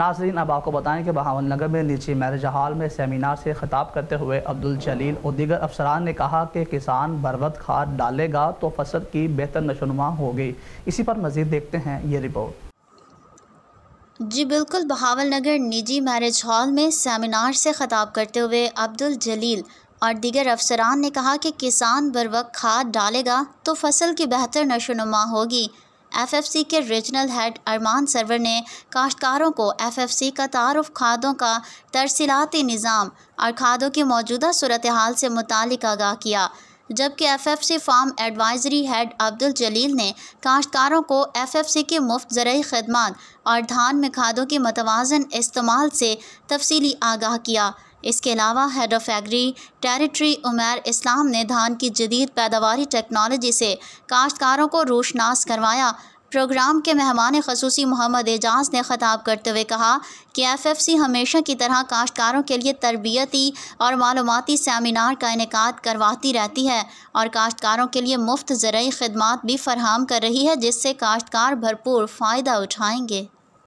नाजरीन अब आपको बताएं कि बहावल नगर में तो निजी मैरिज हाल में सेमिनार से खिताब करते हुए अब्दुल जलील और दीगर अफसरान ने कहा कि किसान बरवत खाद डालेगा तो फसल की बेहतर नशोनुमा होगी इसी पर मज़ीद देखते हैं ये रिपोर्ट जी बिल्कुल बहावल नगर निजी मैरिज हॉल में सेमिनार से खिताब करते हुए अब्दुल जलील और दीगर अफसरान ने कहा कि किसान बर वक्त खाद डालेगा तो फसल की बेहतर नशोनुमा होगी एफएफसी के रीजनल हेड अरमान सरवर ने काश्तकारों को एफएफसी का तारफ खादों का तरसीलाती निज़ाम और खादों की मौजूदा सूरत हाल से मुतल आगाह किया जबकि FFC farm advisory head Abdul Jalil ने काश्तकारों को एफएफसी के मुफ्त जरिए खदमात और धान में खादों के मतवाजन इस्तेमाल से तफसीली आगाह किया इसके अलावा head of agri territory Umar Islam ने धान की जदीद पैदावारी टेक्नोलॉजी से काश्तकारों को रोशनास करवाया प्रोग्राम के मेहमान खसूसी मोहम्मद एजाज ने ख़ताब करते हुए कहा कि एफ एफ सी हमेशा की तरह काश्तकारों के लिए तरबियती और मालूमती सेमिनार का इनका करवाती रहती है और काश्तकारों के लिए मुफ्त ज़रूरी खदमात भी फरहम कर रही है जिससे काश्तकार भरपूर फ़ायदा उठाएँगे